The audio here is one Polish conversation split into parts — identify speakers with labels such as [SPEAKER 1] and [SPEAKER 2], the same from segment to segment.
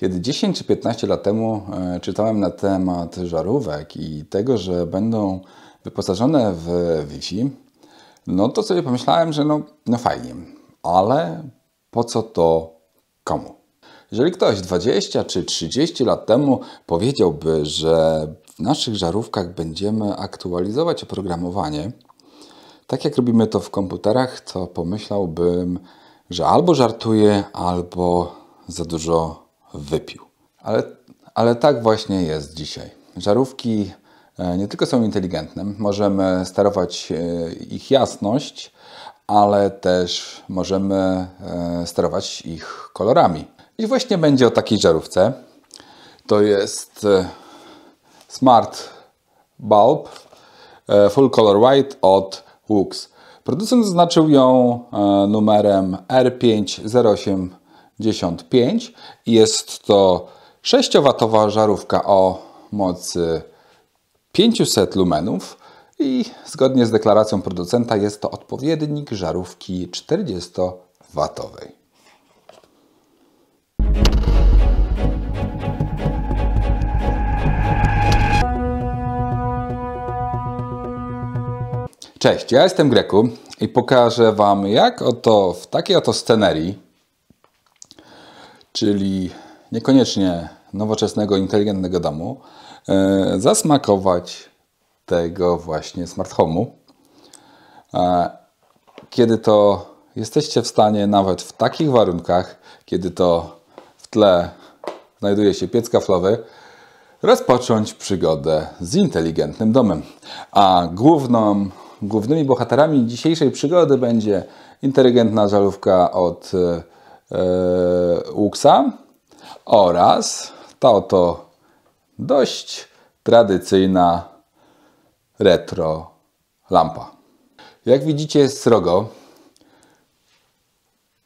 [SPEAKER 1] Kiedy 10 czy 15 lat temu e, czytałem na temat żarówek i tego, że będą wyposażone w Wi-Fi, no to sobie pomyślałem, że no, no fajnie, ale po co to komu? Jeżeli ktoś 20 czy 30 lat temu powiedziałby, że w naszych żarówkach będziemy aktualizować oprogramowanie, tak jak robimy to w komputerach, to pomyślałbym, że albo żartuje, albo za dużo wypił. Ale, ale tak właśnie jest dzisiaj. Żarówki e, nie tylko są inteligentne, możemy sterować e, ich jasność, ale też możemy e, sterować ich kolorami. I właśnie będzie o takiej żarówce. To jest Smart Bulb Full Color White od Wux. Producent zaznaczył ją numerem R508 55. Jest to 6W żarówka o mocy 500 lumenów i zgodnie z deklaracją producenta jest to odpowiednik żarówki 40W. Cześć, ja jestem Greku i pokażę Wam jak oto w takiej oto scenerii czyli niekoniecznie nowoczesnego, inteligentnego domu, e, zasmakować tego właśnie smart home'u. E, kiedy to jesteście w stanie nawet w takich warunkach, kiedy to w tle znajduje się piec kaflowy, rozpocząć przygodę z inteligentnym domem. A główną, głównymi bohaterami dzisiejszej przygody będzie inteligentna żarówka od e, Łuksa e, oraz ta oto dość tradycyjna retro lampa. Jak widzicie jest srogo.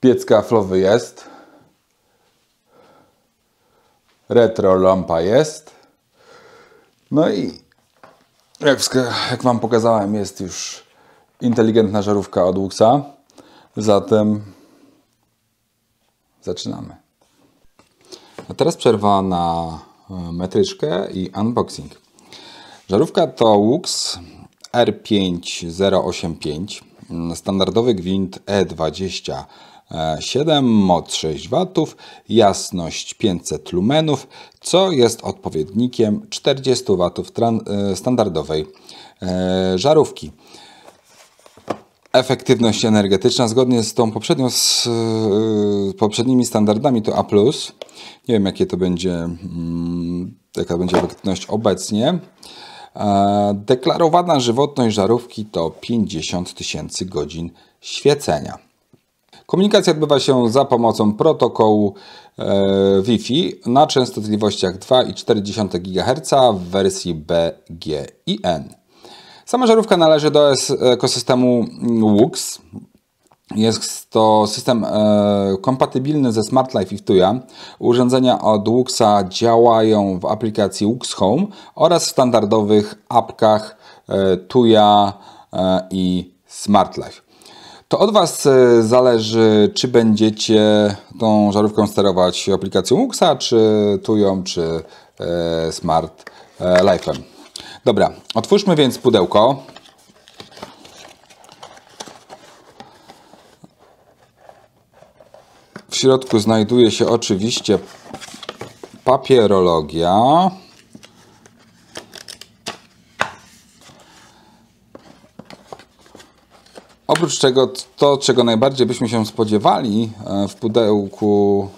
[SPEAKER 1] Piec kaflowy jest. Retro lampa jest. No i jak, jak Wam pokazałem jest już inteligentna żarówka od Luxa. Zatem Zaczynamy. A teraz przerwa na e, metryczkę i unboxing. Żarówka to Lux R5085, standardowy gwint E20 7, moc 6 W, jasność 500 lumenów, co jest odpowiednikiem 40 W e, standardowej e, żarówki. Efektywność energetyczna zgodnie z tą poprzednią, z y, poprzednimi standardami to A. Nie wiem, jakie to będzie, mm, jaka będzie efektywność obecnie. Deklarowana żywotność żarówki to 50 tysięcy godzin świecenia. Komunikacja odbywa się za pomocą protokołu e, Wi-Fi na częstotliwościach 2,4 GHz w wersji BGIN. Sama żarówka należy do ekosystemu Wux. Jest to system e, kompatybilny ze Smart Life i Tuya. Urządzenia od Wuxa działają w aplikacji Wux Home oraz w standardowych apkach e, Tuya e, i Smart Life. To od Was e, zależy, czy będziecie tą żarówką sterować aplikacją Wuxa, czy Tują, czy e, Smart e, Life'em. Dobra, otwórzmy więc pudełko. W środku znajduje się oczywiście papierologia. Oprócz tego to, czego najbardziej byśmy się spodziewali e, w pudełku,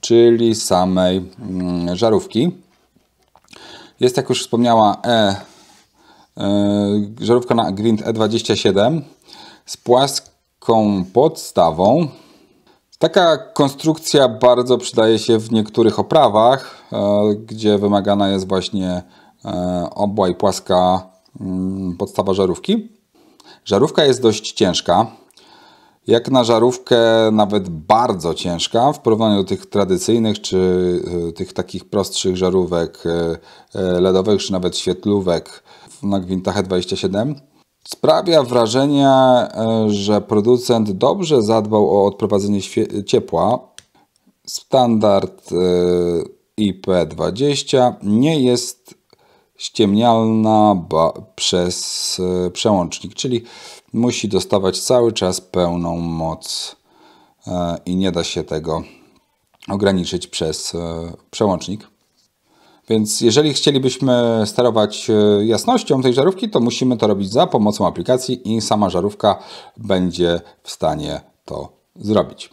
[SPEAKER 1] czyli samej mm, żarówki. Jest, jak już wspomniała, E, e żarówka na grind E27 z płaską podstawą. Taka konstrukcja bardzo przydaje się w niektórych oprawach, e, gdzie wymagana jest właśnie e, obła i płaska mm, podstawa żarówki. Żarówka jest dość ciężka, jak na żarówkę nawet bardzo ciężka w porównaniu do tych tradycyjnych czy e, tych takich prostszych żarówek e, e, LEDowych czy nawet świetlówek na gwintach E27. Sprawia wrażenie, że producent dobrze zadbał o odprowadzenie ciepła. Standard IP20 nie jest ściemnialna przez przełącznik, czyli musi dostawać cały czas pełną moc e, i nie da się tego ograniczyć przez e, przełącznik. Więc jeżeli chcielibyśmy sterować e, jasnością tej żarówki, to musimy to robić za pomocą aplikacji i sama żarówka będzie w stanie to zrobić.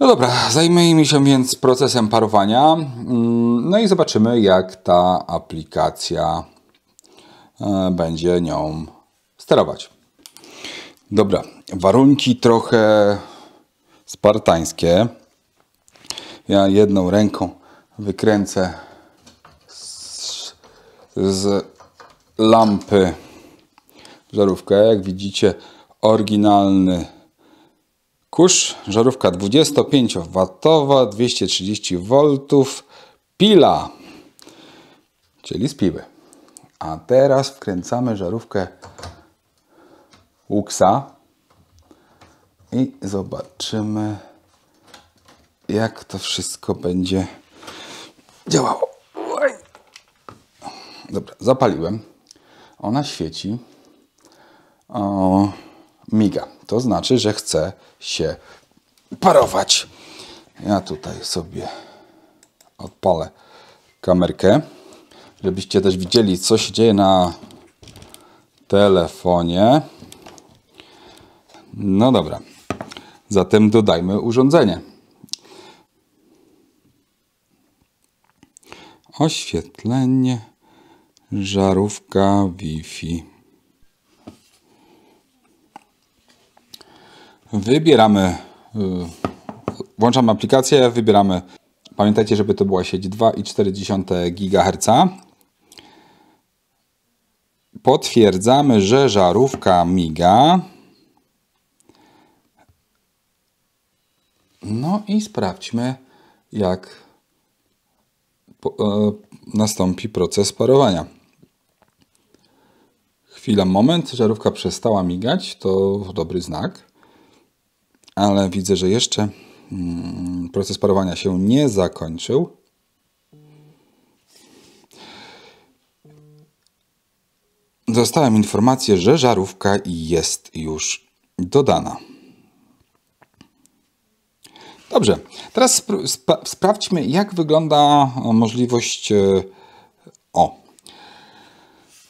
[SPEAKER 1] No dobra, zajmijmy się więc procesem parowania. Mm, no i zobaczymy, jak ta aplikacja będzie nią sterować. Dobra, warunki trochę spartańskie. Ja jedną ręką wykręcę z, z lampy żarówkę. Jak widzicie, oryginalny kurz. Żarówka 25W, 230V, pila, czyli z piły. A teraz wkręcamy żarówkę Łuksa i zobaczymy, jak to wszystko będzie działało. Dobra, zapaliłem. Ona świeci. O, miga. To znaczy, że chce się parować. Ja tutaj sobie odpalę kamerkę, żebyście też widzieli, co się dzieje na telefonie. No dobra. Zatem dodajmy urządzenie. Oświetlenie, żarówka Wi-Fi. Wybieramy, y, włączamy aplikację, wybieramy, pamiętajcie, żeby to była sieć 2,4 GHz. Potwierdzamy, że żarówka miga. No i sprawdźmy, jak e, nastąpi proces parowania. Chwila, moment, żarówka przestała migać, to dobry znak, ale widzę, że jeszcze mm, proces parowania się nie zakończył. Dostałem informację, że żarówka jest już dodana. Dobrze, teraz sprawdźmy, jak wygląda e, możliwość. E, o.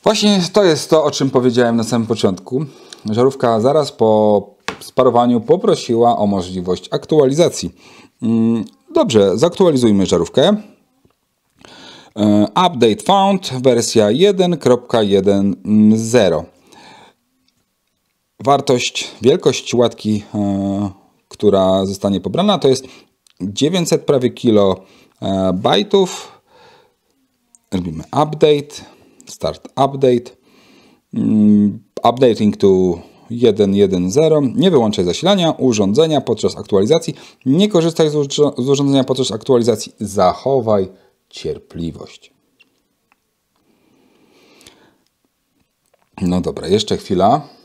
[SPEAKER 1] Właśnie to jest to, o czym powiedziałem na samym początku. Żarówka zaraz po sparowaniu poprosiła o możliwość aktualizacji. Mm, dobrze, zaktualizujmy żarówkę. E, update found, wersja 1.10. Wartość, wielkość łatki która zostanie pobrana, to jest 900 prawie kilo e, bajtów. Robimy update, start update, mm, updating to 1.1.0. Nie wyłączaj zasilania urządzenia podczas aktualizacji. Nie korzystaj z urządzenia podczas aktualizacji. Zachowaj cierpliwość. No dobra, jeszcze chwila.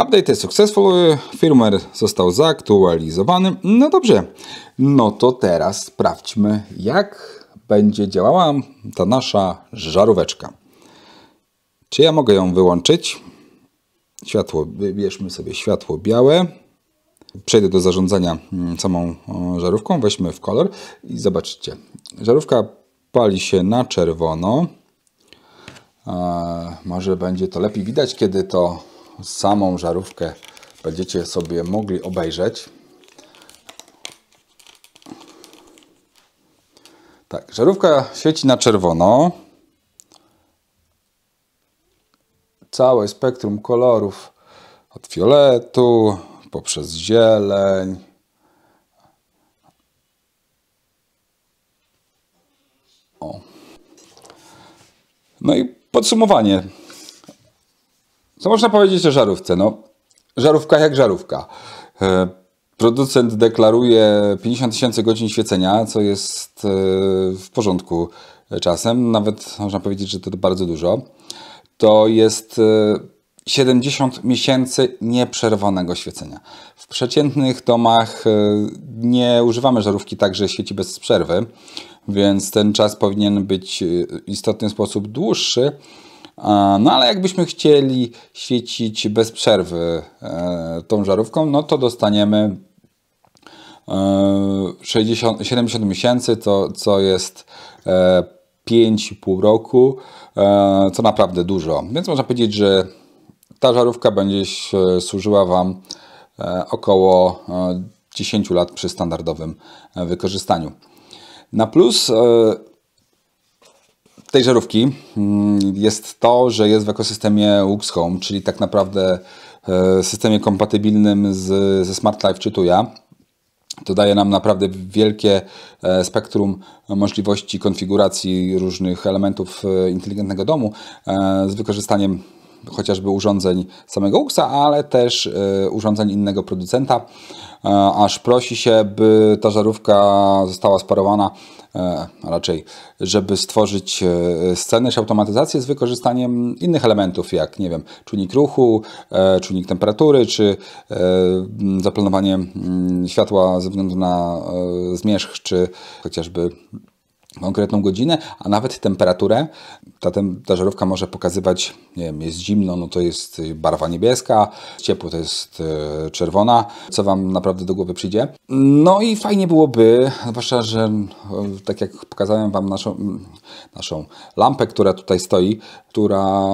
[SPEAKER 1] Update jest successful, firmware został zaktualizowany. No dobrze, no to teraz sprawdźmy jak będzie działała ta nasza żaróweczka. Czy ja mogę ją wyłączyć? Światło, wybierzmy sobie światło białe. Przejdę do zarządzania mm, samą żarówką, weźmy w kolor i zobaczycie. Żarówka pali się na czerwono. Eee, może będzie to lepiej widać, kiedy to samą żarówkę będziecie sobie mogli obejrzeć. Tak, żarówka świeci na czerwono. Całe spektrum kolorów od fioletu poprzez zieleń. O. No i podsumowanie. Co można powiedzieć o żarówce? No, żarówka jak żarówka. E, producent deklaruje 50 tysięcy godzin świecenia, co jest e, w porządku czasem, nawet można powiedzieć, że to bardzo dużo. To jest 70 e, miesięcy nieprzerwanego świecenia. W przeciętnych domach nie używamy żarówki tak, że świeci bez przerwy, więc ten czas powinien być w istotny sposób dłuższy. No ale jakbyśmy chcieli świecić bez przerwy e, tą żarówką, no to dostaniemy 60, e, 70 miesięcy, to, co jest 5,5 e, roku, co naprawdę dużo. Więc można powiedzieć, że ta żarówka będzie służyła Wam około 10 lat przy standardowym wykorzystaniu. Na plus tej żarówki mm, jest to, że jest w ekosystemie Lux Home, czyli tak naprawdę e, systemie kompatybilnym z, ze Smart Life czy Tuya. To daje nam naprawdę wielkie e, spektrum możliwości konfiguracji różnych elementów e, inteligentnego domu z wykorzystaniem chociażby urządzeń samego UXA, ale też e, urządzeń innego producenta. E, aż prosi się, by ta żarówka została sparowana, a e, raczej, żeby stworzyć scenę czy automatyzację z wykorzystaniem innych elementów, jak nie wiem, czujnik ruchu, czujnik temperatury, czy zaplanowanie mm, światła ze względu na zmierzch, czy chociażby konkretną godzinę, a nawet temperaturę. Ta, ta żarówka może pokazywać, nie wiem, jest zimno, no to jest y, barwa niebieska, ciepło to jest y, czerwona, co Wam naprawdę do głowy przyjdzie. No i fajnie byłoby, zwłaszcza, że y, tak jak pokazałem Wam naszą, mm, naszą lampę, która tutaj stoi, która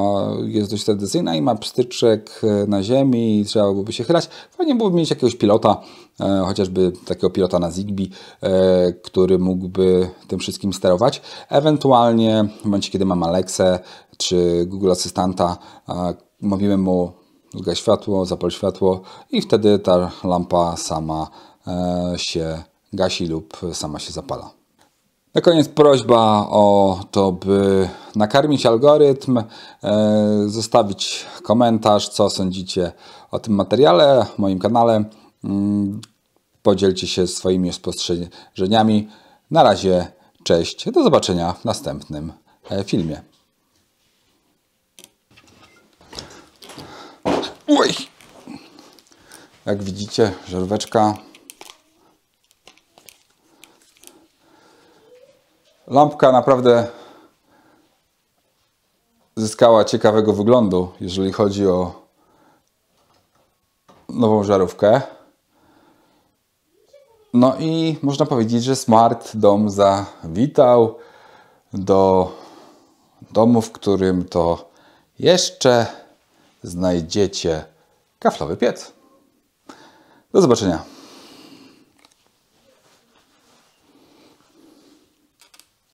[SPEAKER 1] jest dość tradycyjna i ma pstyczek na ziemi i trzeba byłoby się chylać. Fajnie byłoby mieć jakiegoś pilota, E, chociażby takiego pilota na Zigbee, e, który mógłby tym wszystkim sterować. Ewentualnie w momencie, kiedy mam Alexę czy Google Asystanta, e, mówimy mu zgaś światło, zapal światło i wtedy ta lampa sama się gasi lub sama się zapala. Na koniec prośba o to, by nakarmić algorytm, zostawić komentarz, co sądzicie o tym materiale, moim kanale. Mm, podzielcie się swoimi spostrzeżeniami. Na razie, cześć. Do zobaczenia w następnym e, filmie. Uj! Jak widzicie, żerweczka. Lampka naprawdę zyskała ciekawego wyglądu, jeżeli chodzi o nową żarówkę. No i można powiedzieć, że Smart Dom zawitał do domu, w którym to jeszcze znajdziecie kaflowy piec. Do zobaczenia.